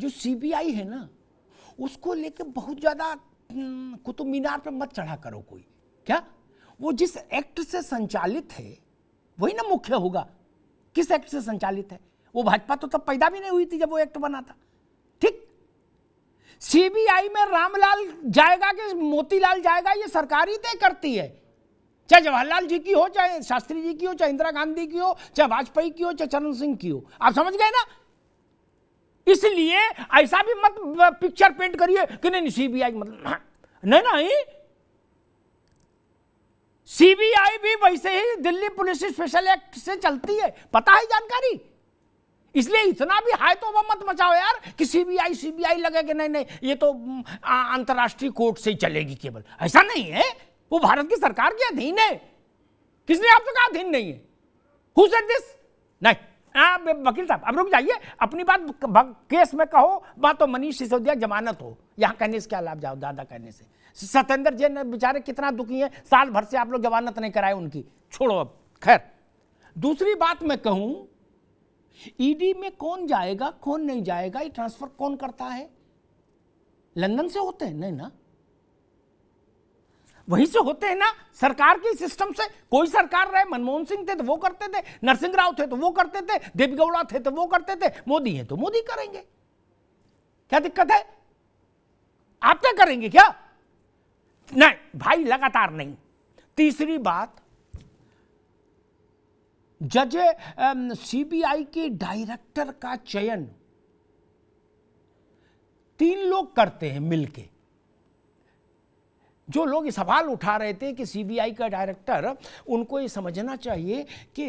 जो सीबीआई है ना उसको लेके बहुत ज़्यादा हम्म, कुतुब मीनार पर मत चढ़ा करो कोई क्या वो जिस एक्ट से संचालित है वही ना मुख्य होगा किस एक्ट से संचालित है वो भाजपा तो तब पैदा भी नहीं हुई थी जब वो एक्ट बना था ठीक सीबीआई में रामलाल जाएगा कि मोतीलाल जाएगा ये सरकार ही तय करती है चाहे जवाहरलाल जी की हो चाहे शास्त्री जी की हो चाहे इंदिरा गांधी की हो चाहे वाजपेयी की हो चाहे चरण सिंह की हो आप समझ गए ना इसलिए ऐसा भी मत पिक्चर पेंट करिए कि नहीं सीबीआई मतलब हाँ। नहीं नहीं सीबीआई भी वैसे ही दिल्ली पुलिस स्पेशल एक्ट से चलती है पता है जानकारी इसलिए इतना भी हाय तो वह मत मचाओ यार कि सीबीआई सीबीआई लगे कि नहीं नहीं ये तो अंतर्राष्ट्रीय कोर्ट से ही चलेगी केवल ऐसा नहीं है वो भारत की सरकार के अधीन है किसने आपसे तो कहा अधीन नहीं है हु सेड दिस नहीं आप हाँ, वकील साहब अब रुक जाइए अपनी बात केस में कहो बात तो मनीष सिसोदिया जमानत हो यहाँ कहने से क्या लाभ जाओ दादा कहने से सत्येंद्र जैन बेचारे कितना दुखी है साल भर से आप लोग जमानत नहीं कराए उनकी छोड़ो अब खैर दूसरी बात मैं कहूं ईडी में कौन जाएगा कौन नहीं जाएगा ये ट्रांसफर कौन करता है लंदन से होते हैं नहीं ना वहीं से होते हैं ना सरकार के सिस्टम से कोई सरकार रहे मनमोहन सिंह थे तो वो करते थे नरसिंह राव थे तो वो करते थे देवगौड़ा थे तो वो करते थे मोदी हैं तो मोदी करेंगे क्या दिक्कत है आप क्या करेंगे क्या नहीं भाई लगातार नहीं तीसरी बात जज सीबीआई के डायरेक्टर का चयन तीन लोग करते हैं मिलके जो लोग सवाल उठा रहे थे कि सीबीआई का डायरेक्टर उनको ये समझना चाहिए कि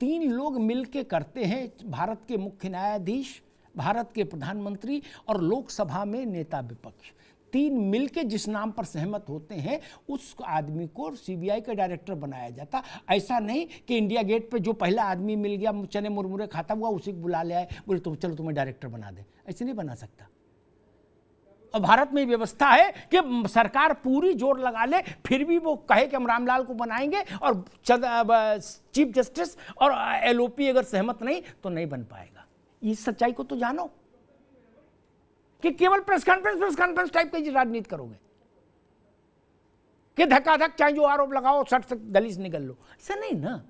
तीन लोग मिलके करते हैं भारत के मुख्य न्यायाधीश भारत के प्रधानमंत्री और लोकसभा में नेता विपक्ष तीन मिलके जिस नाम पर सहमत होते हैं उस आदमी को सीबीआई का डायरेक्टर बनाया जाता ऐसा नहीं कि इंडिया गेट पे जो पहला आदमी मिल गया चने मुरमुरे खाता हुआ उसी को बुला लिया बोले तुम तो चलो तुम्हें डायरेक्टर बना दे ऐसे नहीं बना सकता भारत में व्यवस्था है कि सरकार पूरी जोर लगा ले फिर भी वो कहे कि हम रामलाल को बनाएंगे और चीफ जस्टिस और एलओपी अगर सहमत नहीं तो नहीं बन पाएगा इस सच्चाई को तो जानो कि केवल press conference press conference type की राजनीति करोगे कि धक्काधक चाहे जो आरोप लगाओ सट से दलित निकल लो ऐसा नहीं ना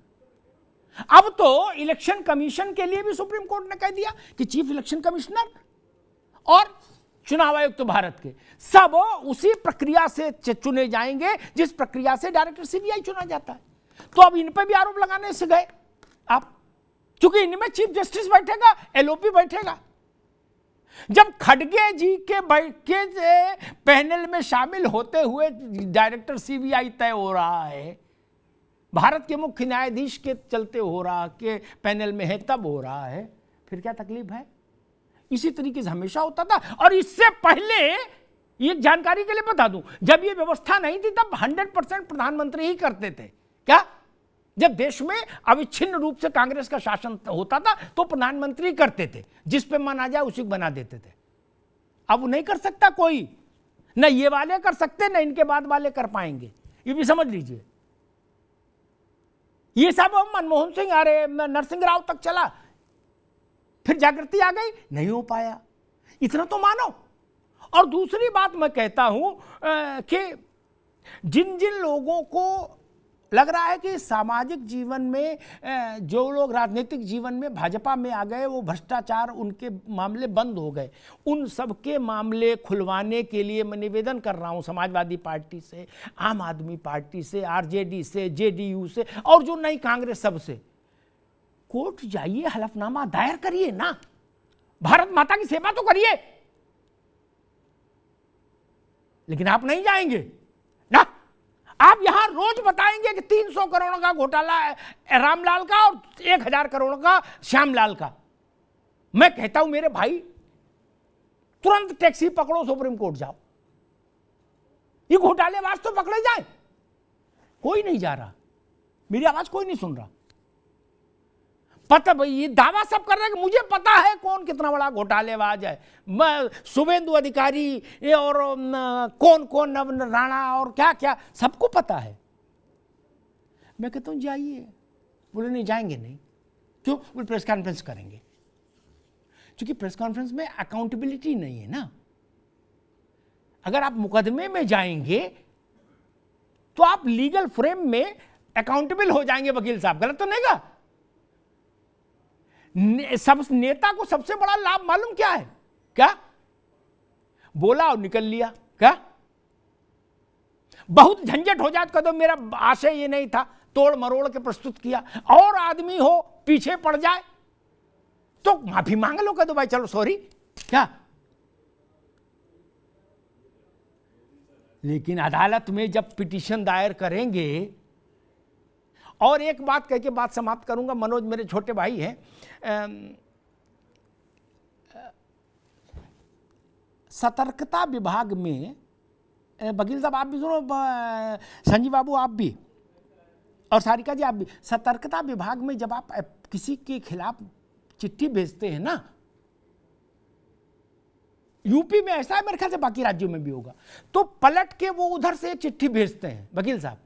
अब तो इलेक्शन कमीशन के लिए भी सुप्रीम कोर्ट ने कह दिया कि चीफ इलेक्शन कमिश्नर और चुनाव आयुक्त तो भारत के सब उसी प्रक्रिया से चुने जाएंगे जिस प्रक्रिया से डायरेक्टर सीबीआई चुना जाता है तो अब इन पर भी आरोप लगाने से गए आप क्योंकि इनमें चीफ जस्टिस बैठेगा एलओपी बैठेगा जब खड़गे जी के के पैनल में शामिल होते हुए डायरेक्टर सीबीआई तय हो रहा है भारत के मुख्य न्यायाधीश के चलते हो रहा के पैनल में है तब हो रहा है फिर क्या तकलीफ है इसी तरीके से हमेशा होता था और इससे पहले ये जानकारी के लिए बता दूं जब ये व्यवस्था नहीं थी तब 100 परसेंट प्रधानमंत्री ही करते थे क्या जब देश में अविच्छिन्न रूप से कांग्रेस का शासन होता था तो प्रधानमंत्री करते थे जिस पे मन आ जाए उसी को बना देते थे अब वो नहीं कर सकता कोई ना ये वाले कर सकते ना इनके बाद वाले कर पाएंगे ये भी समझ लीजिए ये सब मनमोहन सिंह अरे नरसिंह राव तक चला फिर जागृति आ गई नहीं हो पाया इतना तो मानो और दूसरी बात मैं कहता हूं कि जिन जिन लोगों को लग रहा है कि सामाजिक जीवन में जो लोग राजनीतिक जीवन में भाजपा में आ गए वो भ्रष्टाचार उनके मामले बंद हो गए उन सबके मामले खुलवाने के लिए मैं निवेदन कर रहा हूँ समाजवादी पार्टी से आम आदमी पार्टी से आरजेडी से जेडीयू से और जो नई कांग्रेस सबसे कोर्ट जाइए हलफनामा दायर करिए ना भारत माता की सेवा तो करिए लेकिन आप नहीं जाएंगे ना आप यहां रोज बताएंगे कि 300 करोड़ का घोटाला है रामलाल का और 1000 करोड़ का श्यामलाल का मैं कहता हूं मेरे भाई तुरंत टैक्सी पकड़ो सुप्रीम कोर्ट जाओ ये घोटाले वास्तव तो पकड़े जाए कोई नहीं जा रहा मेरी आवाज कोई नहीं सुन रहा पता मतलब भाई ये दावा सब कर रहे हैं कि मुझे पता है कौन कितना बड़ा घोटालेबाज है मैं शुभेंदु अधिकारी ये और कौन कौन नव राणा और क्या क्या सबको पता है मैं कहता हूँ जाइए बोले नहीं जाएंगे नहीं क्यों बोले प्रेस कॉन्फ्रेंस करेंगे क्योंकि प्रेस कॉन्फ्रेंस में अकाउंटेबिलिटी नहीं है ना अगर आप मुकदमे में जाएंगे तो आप लीगल फ्रेम में अकाउंटेबल हो जाएंगे वकील साहब गलत तो नहीं का सब नेता को सबसे बड़ा लाभ मालूम क्या है क्या बोला और निकल लिया क्या बहुत झंझट हो जाता कदम मेरा आशय ये नहीं था तोड़ मरोड़ के प्रस्तुत किया और आदमी हो पीछे पड़ जाए तो माफी मांग लो कदो भाई चलो सॉरी क्या लेकिन अदालत में जब पिटीशन दायर करेंगे और एक बात कह के बात समाप्त करूंगा मनोज मेरे छोटे भाई हैं सतर्कता विभाग में बघील साहब आप भी सुनो संजीव बाबू आप भी और सारिका जी आप भी सतर्कता विभाग में जब आप किसी के खिलाफ चिट्ठी भेजते हैं ना यूपी में ऐसा है मेरे ख्याल से बाकी राज्यों में भी होगा तो पलट के वो उधर से चिट्ठी भेजते हैं वकील साहब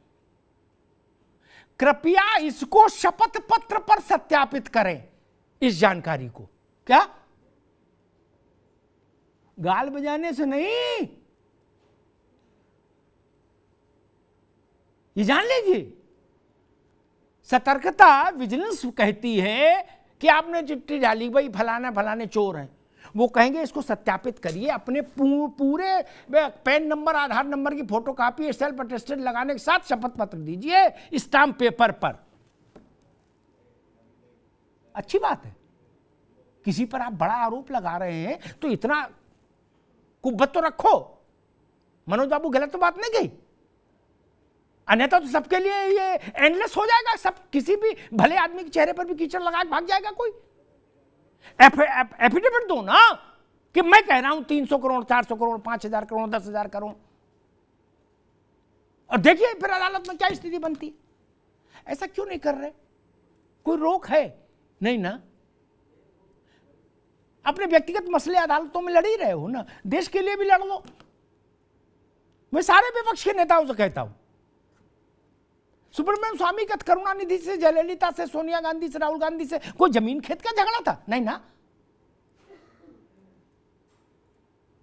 कृपया इसको शपथ पत्र पर सत्यापित करें इस जानकारी को क्या गाल बजाने से नहीं ये जान लीजिए सतर्कता विजिलेंस कहती है कि आपने चिट्ठी डाली भाई फलाना फलाने चोर हैं वो कहेंगे इसको सत्यापित करिए अपने पूरे पैन नंबर आधार नंबर की फोटो कापी सेल्फ अटेस्टेड लगाने के साथ शपथ पत्र दीजिए स्टाम्प पेपर पर अच्छी बात है किसी पर आप बड़ा आरोप लगा रहे हैं तो इतना कुब्बत तो रखो मनोज बाबू गलत तो बात नहीं गई अन्यथा तो सबके लिए ये एंडलेस हो जाएगा सब किसी भी भले आदमी के चेहरे पर भी कीचड़ लगा के भाग जाएगा कोई एफिडेविट दो ना कि मैं कह रहा हूं तीन सौ करोड़ चार सौ करोड़ पांच हजार करोड़ दस हजार करोड़ और देखिए फिर अदालत में क्या स्थिति बनती ऐसा क्यों नहीं कर रहे कोई रोक है नहीं ना अपने व्यक्तिगत मसले अदालतों में लड़ ही रहे हो ना देश के लिए भी लड़ लो मैं सारे विपक्ष के नेताओं से कहता हूं सुब्रमण्यम स्वामी का निधि से जयललिता से सोनिया गांधी से राहुल गांधी से कोई जमीन खेत का झगड़ा था नहीं ना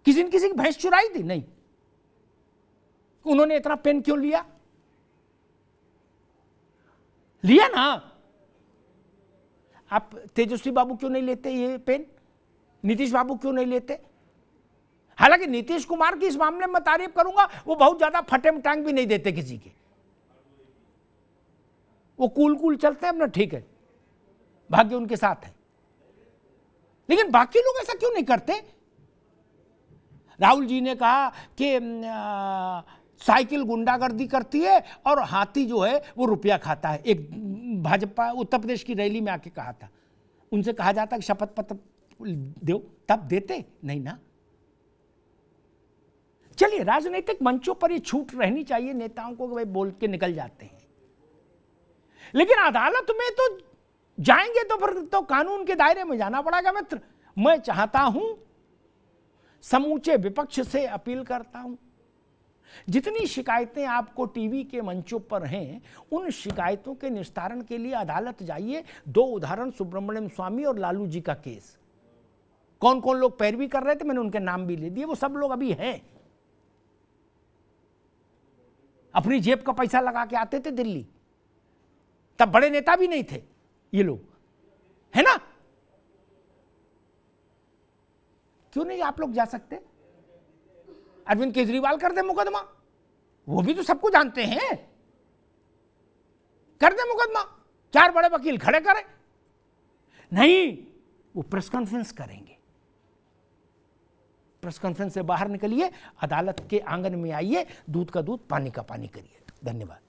किसी ने किसी की भैंस चुराई थी नहीं उन्होंने इतना पेन क्यों लिया लिया ना आप तेजस्वी बाबू क्यों नहीं लेते ये पेन नीतीश बाबू क्यों नहीं लेते हालांकि नीतीश कुमार की इस मामले में तारीफ करूंगा वो बहुत ज्यादा फटे मटांग भी नहीं देते किसी के वो कूल कूल चलते हैं अपना ठीक है भाग्य उनके साथ है लेकिन बाकी लोग ऐसा क्यों नहीं करते राहुल जी ने कहा कि साइकिल गुंडागर्दी करती है और हाथी जो है वो रुपया खाता है एक भाजपा उत्तर प्रदेश की रैली में आके कहा था उनसे कहा जाता कि शपथ पत्र दो तब देते नहीं ना चलिए राजनीतिक मंचों पर ये छूट रहनी चाहिए नेताओं को भाई बोल के निकल जाते हैं लेकिन अदालत में तो जाएंगे तो फिर तो कानून के दायरे में जाना पड़ेगा मित्र मैं चाहता हूं समूचे विपक्ष से अपील करता हूं जितनी शिकायतें आपको टीवी के मंचों पर हैं उन शिकायतों के निस्तारण के लिए अदालत जाइए दो उदाहरण सुब्रमण्यम स्वामी और लालू जी का केस कौन कौन लोग पैरवी कर रहे थे मैंने उनके नाम भी ले दिए वो सब लोग अभी हैं अपनी जेब का पैसा लगा के आते थे दिल्ली तब बड़े नेता भी नहीं थे ये लोग है ना क्यों नहीं आप लोग जा सकते अरविंद केजरीवाल कर दे मुकदमा वो भी तो सबको जानते हैं कर दे मुकदमा चार बड़े वकील खड़े करें नहीं वो प्रेस कॉन्फ्रेंस करेंगे प्रेस कॉन्फ्रेंस से बाहर निकलिए अदालत के आंगन में आइए दूध का दूध पानी का पानी करिए धन्यवाद